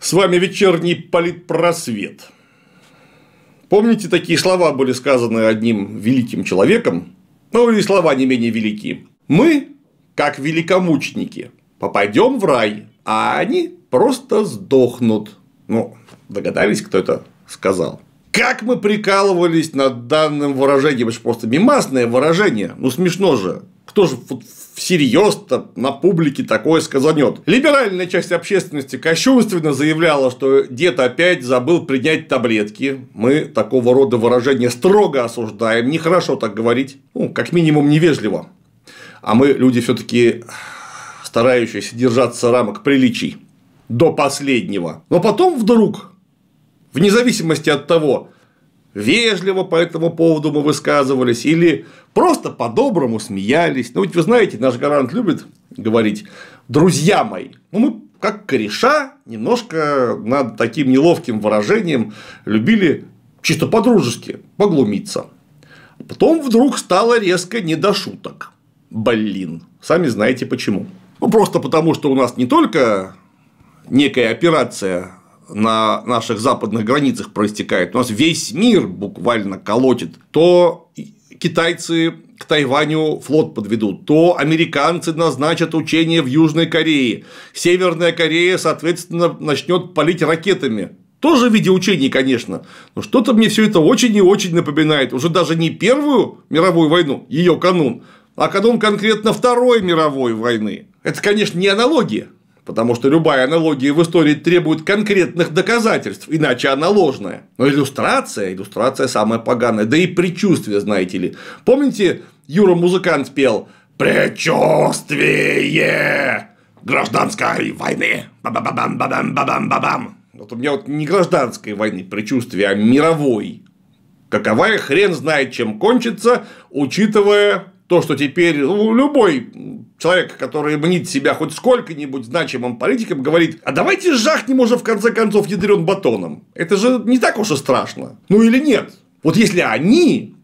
С вами вечерний политпросвет. Помните, такие слова были сказаны одним великим человеком, ну и слова не менее велики. Мы, как великомученики попадем в рай, а они просто сдохнут. Ну, догадались, кто это сказал. Как мы прикалывались над данным выражением, это просто мимасное выражение, ну смешно же. Кто же всерьез-то на публике такое сказанет. Либеральная часть общественности кощунственно заявляла, что дед опять забыл принять таблетки. Мы такого рода выражения строго осуждаем, нехорошо так говорить, ну, как минимум невежливо. А мы люди все таки старающиеся держаться рамок приличий до последнего. Но потом вдруг вне зависимости от того, вежливо по этому поводу мы высказывались или просто по-доброму смеялись. Ну, ведь вы знаете, наш гарант любит говорить «друзья мои». Ну, мы как кореша немножко над таким неловким выражением любили чисто по-дружески поглумиться. Потом вдруг стало резко не до шуток. Блин, сами знаете почему. Ну, просто потому, что у нас не только некая операция на наших западных границах проистекает, у нас весь мир буквально колотит, то китайцы к Тайваню флот подведут, то американцы назначат учения в Южной Корее, Северная Корея, соответственно, начнет палить ракетами. Тоже в виде учений, конечно, но что-то мне все это очень и очень напоминает. Уже даже не Первую мировую войну, ее канун, а канун конкретно Второй мировой войны. Это, конечно, не аналогия, Потому что любая аналогия в истории требует конкретных доказательств, иначе она ложная. Но иллюстрация, иллюстрация самая поганая. Да и предчувствие, знаете ли. Помните, Юра Музыкант пел «Предчувствие гражданской войны». Ба-бам-бам-бам-бам-бам-бам. Вот у меня вот не гражданской войны предчувствие, а мировой. Каковая хрен знает, чем кончится, учитывая то, что теперь ну, любой человек, который мнит себя хоть сколько-нибудь значимым политиком, говорит, а давайте жахнем уже в конце концов ядрен батоном. Это же не так уж и страшно. Ну или нет? Вот если они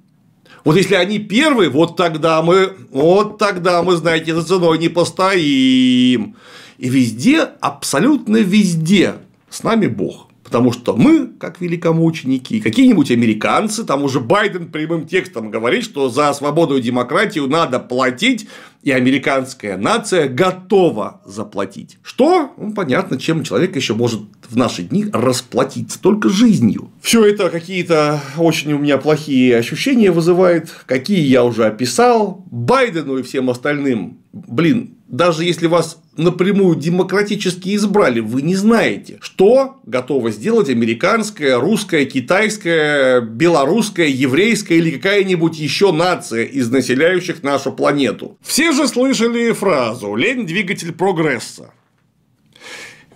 вот если они первые, вот тогда мы, вот тогда мы, знаете, за ценой не постоим. И везде, абсолютно везде с нами Бог потому что мы, как великомученики, какие-нибудь американцы, там уже Байден прямым текстом говорит, что за свободу и демократию надо платить, и американская нация готова заплатить. Что? Ну, понятно, чем человек еще может в наши дни расплатиться только жизнью. Все это какие-то очень у меня плохие ощущения вызывает, какие я уже описал. Байдену и всем остальным, блин, даже если вас напрямую демократически избрали, вы не знаете, что готова сделать американская, русская, китайская, белорусская, еврейская или какая-нибудь еще нация из населяющих нашу планету. Все же слышали фразу «Лень – двигатель прогресса».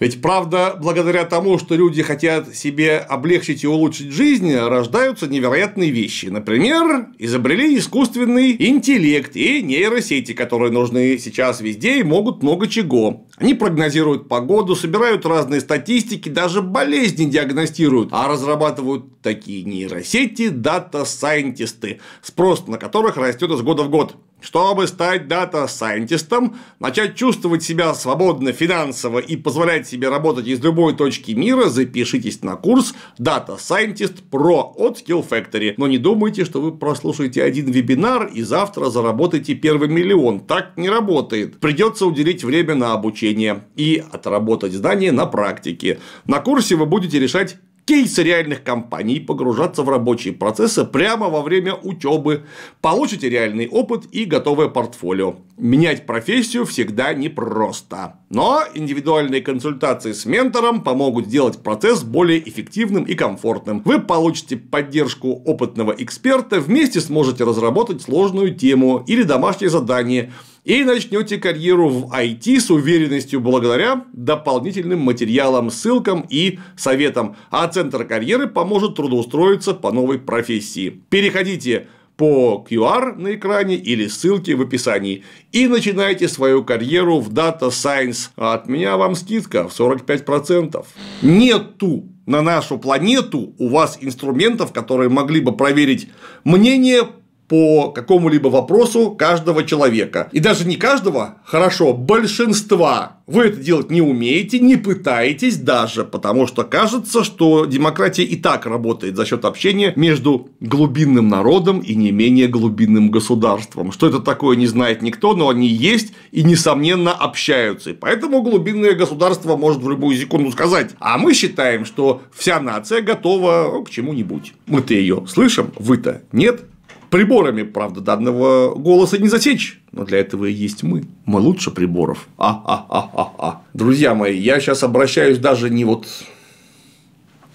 Ведь правда, благодаря тому, что люди хотят себе облегчить и улучшить жизнь, рождаются невероятные вещи. Например, изобрели искусственный интеллект и нейросети, которые нужны сейчас везде и могут много чего. Они прогнозируют погоду, собирают разные статистики, даже болезни диагностируют, а разрабатывают такие нейросети дата-сайентисты, спрос на которых растет из года в год. Чтобы стать дата-сайентистом, начать чувствовать себя свободно финансово и позволять себе работать из любой точки мира, запишитесь на курс Data Scientist Pro от Skill Factory. Но не думайте, что вы прослушаете один вебинар и завтра заработаете первый миллион. Так не работает. Придется уделить время на обучение и отработать знания на практике. На курсе вы будете решать кейсы реальных компаний погружаться в рабочие процессы прямо во время учебы. Получите реальный опыт и готовое портфолио. Менять профессию всегда непросто. Но индивидуальные консультации с ментором помогут сделать процесс более эффективным и комфортным. Вы получите поддержку опытного эксперта, вместе сможете разработать сложную тему или домашнее задание – и начнете карьеру в IT с уверенностью благодаря дополнительным материалам, ссылкам и советам, а Центр карьеры поможет трудоустроиться по новой профессии. Переходите по QR на экране или ссылке в описании. И начинайте свою карьеру в Data Science. А от меня вам скидка в 45%. Нету на нашу планету у вас инструментов, которые могли бы проверить мнение по какому-либо вопросу каждого человека. И даже не каждого, хорошо, большинства. Вы это делать не умеете, не пытаетесь даже, потому что кажется, что демократия и так работает за счет общения между глубинным народом и не менее глубинным государством. Что это такое, не знает никто, но они есть и, несомненно, общаются. И поэтому глубинное государство может в любую секунду сказать, а мы считаем, что вся нация готова к чему-нибудь. Мы-то ее слышим, вы-то нет. Приборами, правда, данного голоса не засечь, но для этого и есть мы. Мы лучше приборов. А-а-а-а-а. Друзья мои, я сейчас обращаюсь даже не вот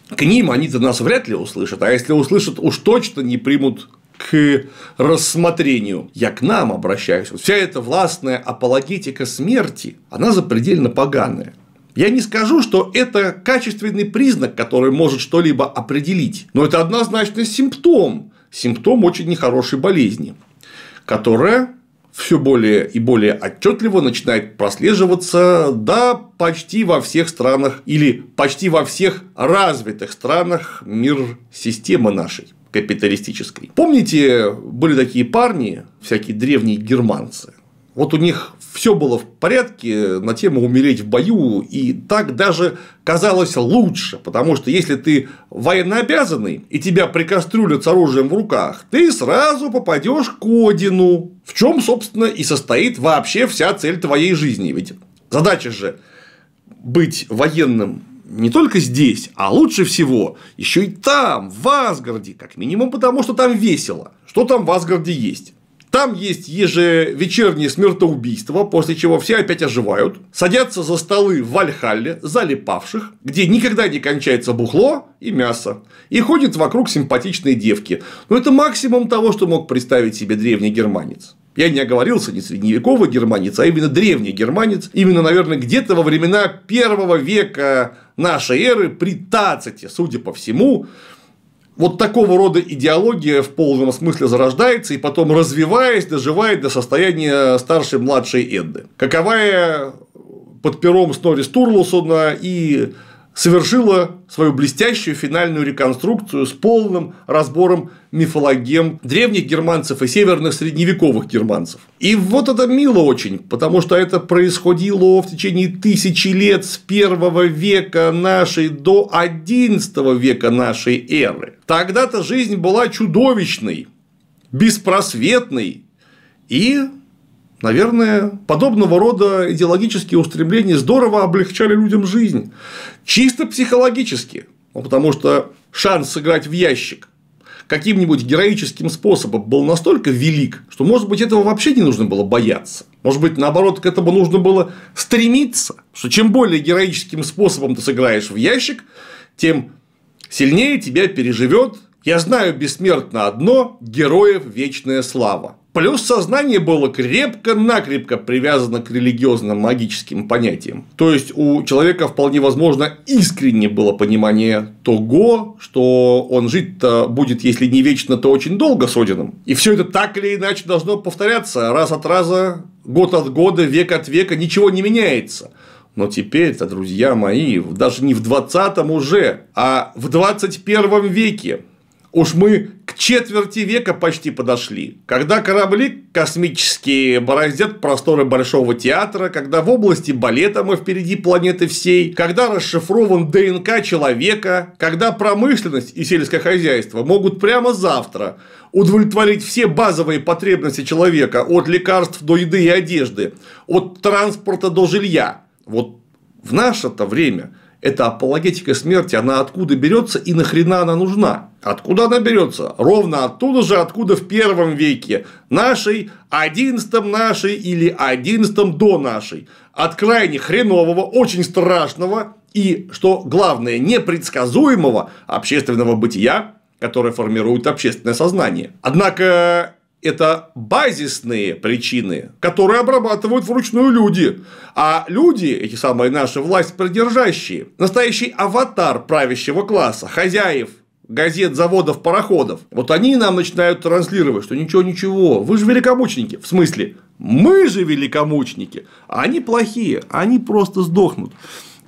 к ним, они-то нас вряд ли услышат, а если услышат, уж точно не примут к рассмотрению. Я к нам обращаюсь. Вот вся эта властная апологетика смерти, она запредельно поганая. Я не скажу, что это качественный признак, который может что-либо определить, но это однозначно симптом симптом очень нехорошей болезни, которая все более и более отчетливо начинает прослеживаться да, почти во всех странах или почти во всех развитых странах мир системы нашей капиталистической. Помните, были такие парни, всякие древние германцы. Вот у них все было в порядке на тему умереть в бою, и так даже казалось лучше, потому что если ты военнообязанный и тебя прикастрюлят с оружием в руках, ты сразу попадешь к Одину, в чем, собственно, и состоит вообще вся цель твоей жизни. Ведь задача же быть военным не только здесь, а лучше всего еще и там, в Асгарде, как минимум потому, что там весело. Что там в Асгарде есть? Там есть ежевечерние смертоубийства, после чего все опять оживают, садятся за столы в Вальхалле, залипавших, где никогда не кончается бухло и мясо, и ходят вокруг симпатичные девки. Но ну, это максимум того, что мог представить себе древний германец. Я не оговорился, не средневековый германец, а именно древний германец, именно, наверное, где-то во времена первого века нашей эры при Таците, судя по всему, вот такого рода идеология в полном смысле зарождается и потом, развиваясь, доживает до состояния старшей младшей Эдды. Каковая под пером Снорри Стурлусона и совершила свою блестящую финальную реконструкцию с полным разбором мифологем древних германцев и северных средневековых германцев. И вот это мило очень, потому что это происходило в течение тысячи лет с первого века нашей до одиннадцатого века нашей эры. Тогда-то жизнь была чудовищной, беспросветной и Наверное, подобного рода идеологические устремления здорово облегчали людям жизнь. Чисто психологически. Ну, потому что шанс сыграть в ящик каким-нибудь героическим способом был настолько велик, что, может быть, этого вообще не нужно было бояться. Может быть, наоборот, к этому нужно было стремиться. Что чем более героическим способом ты сыграешь в ящик, тем сильнее тебя переживет я знаю бессмертно одно – героев вечная слава. Плюс сознание было крепко-накрепко привязано к религиозным магическим понятиям. То есть у человека вполне возможно искренне было понимание того, что он жить-то будет, если не вечно, то очень долго с Одином. И все это так или иначе должно повторяться раз от раза, год от года, век от века, ничего не меняется. Но теперь-то, друзья мои, даже не в 20 уже, а в 21 веке Уж мы к четверти века почти подошли, когда корабли космические бороздят просторы Большого театра, когда в области балета мы впереди планеты всей, когда расшифрован ДНК человека, когда промышленность и сельское хозяйство могут прямо завтра удовлетворить все базовые потребности человека от лекарств до еды и одежды, от транспорта до жилья. Вот в наше-то время – эта апологетика смерти, она откуда берется и нахрена она нужна? Откуда она берется? Ровно оттуда же, откуда в первом веке нашей, одиннадцатом нашей или одиннадцатом до нашей. От крайне хренового, очень страшного и, что главное, непредсказуемого общественного бытия, которое формирует общественное сознание. Однако это базисные причины, которые обрабатывают вручную люди. А люди, эти самые наши власть придержащие, настоящий аватар правящего класса, хозяев газет, заводов, пароходов. Вот они нам начинают транслировать, что ничего-ничего, вы же великомученики. В смысле, мы же великомученики, а они плохие, они просто сдохнут.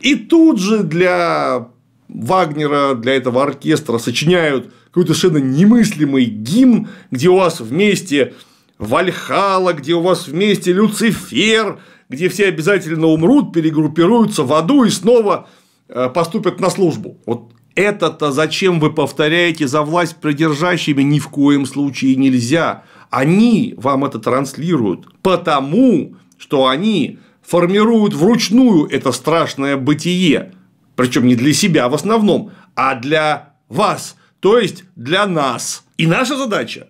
И тут же для Вагнера, для этого оркестра сочиняют какой-то совершенно немыслимый гимн, где у вас вместе Вальхала, где у вас вместе Люцифер, где все обязательно умрут, перегруппируются в аду и снова э, поступят на службу. Вот это-то зачем вы повторяете за власть придержащими ни в коем случае нельзя. Они вам это транслируют, потому что они формируют вручную это страшное бытие. Причем не для себя в основном, а для вас – то есть для нас. И наша задача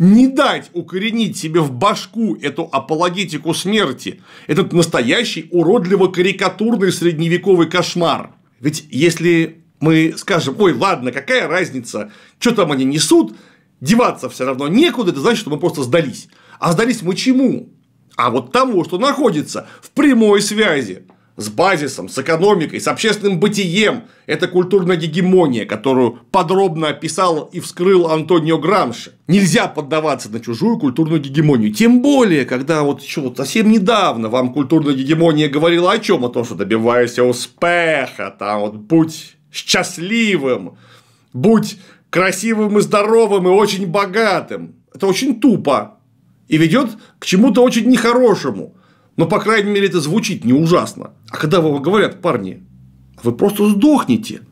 не дать укоренить себе в башку эту апологетику смерти, этот настоящий уродливо-карикатурный средневековый кошмар. Ведь если мы скажем, ой, ладно, какая разница, что там они несут, деваться все равно некуда, это значит, что мы просто сдались. А сдались мы чему? А вот тому, что находится в прямой связи с базисом, с экономикой, с общественным бытием. Это культурная гегемония, которую подробно описал и вскрыл Антонио Грамши. Нельзя поддаваться на чужую культурную гегемонию. Тем более, когда вот еще вот совсем недавно вам культурная гегемония говорила о чем? О том, что добивайся успеха, там вот будь счастливым, будь красивым и здоровым и очень богатым. Это очень тупо и ведет к чему-то очень нехорошему. Но, ну, по крайней мере, это звучит не ужасно. А когда вам говорят, парни, вы просто сдохнете.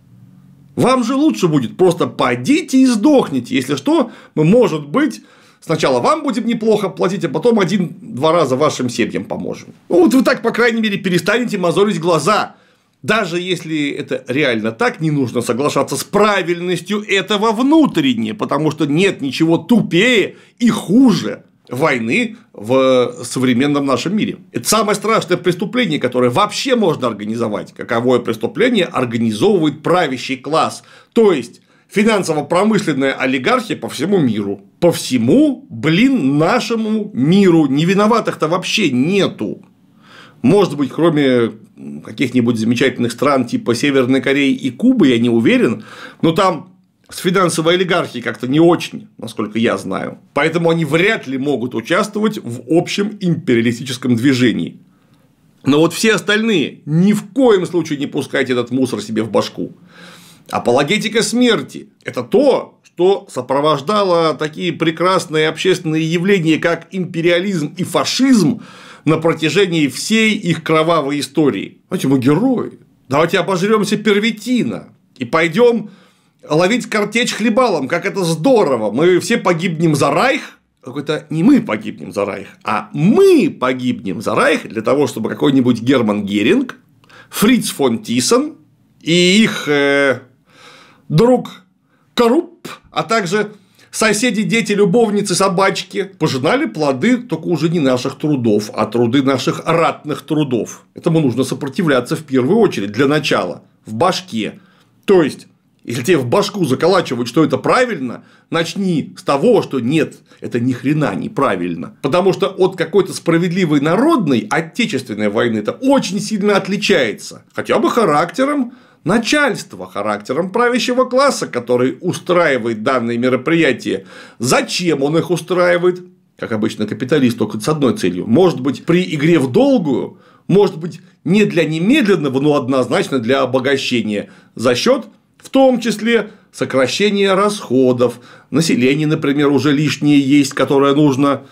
Вам же лучше будет просто подите и сдохните. Если что, мы, может быть, сначала вам будет неплохо платить, а потом один-два раза вашим семьям поможем. Ну, вот вы так, по крайней мере, перестанете мозолить глаза. Даже если это реально так, не нужно соглашаться с правильностью этого внутренне, потому что нет ничего тупее и хуже войны в э, современном нашем мире. Это самое страшное преступление, которое вообще можно организовать. Каковое преступление организовывает правящий класс, то есть финансово-промышленная олигархия по всему миру. По всему, блин, нашему миру. Не виноватых-то вообще нету. Может быть, кроме каких-нибудь замечательных стран типа Северной Кореи и Кубы, я не уверен, но там с финансовой олигархией как-то не очень, насколько я знаю. Поэтому они вряд ли могут участвовать в общем империалистическом движении. Но вот все остальные ни в коем случае не пускайте этот мусор себе в башку. Апологетика смерти – это то, что сопровождало такие прекрасные общественные явления, как империализм и фашизм на протяжении всей их кровавой истории. Давайте мы герои. Давайте обожремся первитина и пойдем ловить картечь хлебалом, как это здорово, мы все погибнем за Райх, какой-то не мы погибнем за Райх, а мы погибнем за Райх для того, чтобы какой-нибудь Герман Геринг, Фриц фон Тисен и их э, друг Коруп, а также соседи, дети, любовницы, собачки пожинали плоды только уже не наших трудов, а труды наших ратных трудов. Этому нужно сопротивляться в первую очередь для начала в башке. То есть если тебе в башку заколачивают, что это правильно, начни с того, что нет, это ни хрена неправильно. Потому что от какой-то справедливой народной отечественной войны это очень сильно отличается. Хотя бы характером начальства, характером правящего класса, который устраивает данные мероприятия. Зачем он их устраивает? Как обычно, капиталист только с одной целью. Может быть, при игре в долгую, может быть, не для немедленного, но однозначно для обогащения за счет в том числе сокращение расходов. Население, например, уже лишнее есть, которое нужно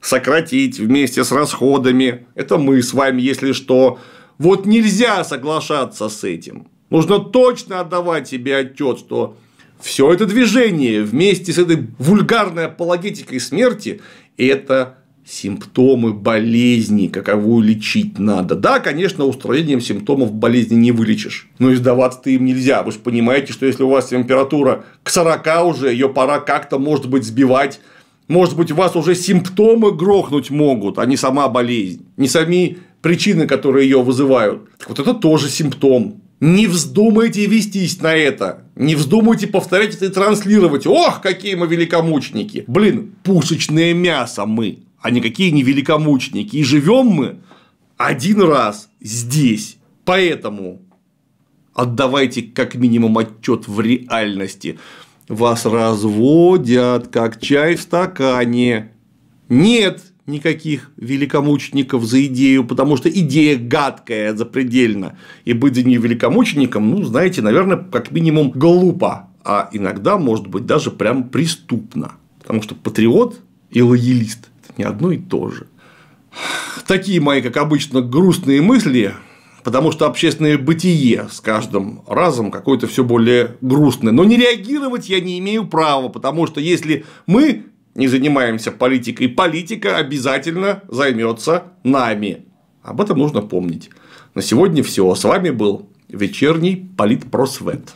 сократить вместе с расходами. Это мы с вами, если что. Вот нельзя соглашаться с этим. Нужно точно отдавать себе отчет, что все это движение вместе с этой вульгарной апологетикой смерти – это симптомы болезни, каковую лечить надо. Да, конечно, устранением симптомов болезни не вылечишь, но издаваться ты им нельзя. Вы же понимаете, что если у вас температура к 40 уже, ее пора как-то, может быть, сбивать. Может быть, у вас уже симптомы грохнуть могут, а не сама болезнь, не сами причины, которые ее вызывают. Вот это тоже симптом. Не вздумайте вестись на это. Не вздумайте повторять это и транслировать. Ох, какие мы великомученики. Блин, пушечное мясо мы а никакие не великомученики. И живем мы один раз здесь. Поэтому отдавайте как минимум отчет в реальности. Вас разводят, как чай в стакане. Нет никаких великомучеников за идею, потому что идея гадкая, запредельно. И быть за нее великомучеником, ну, знаете, наверное, как минимум глупо, а иногда, может быть, даже прям преступно. Потому что патриот и лоялист не одно и то же. Такие мои, как обычно, грустные мысли, потому что общественное бытие с каждым разом какое-то все более грустное. Но не реагировать я не имею права, потому что если мы не занимаемся политикой, политика обязательно займется нами. Об этом нужно помнить. На сегодня все. С вами был вечерний Политпросвет.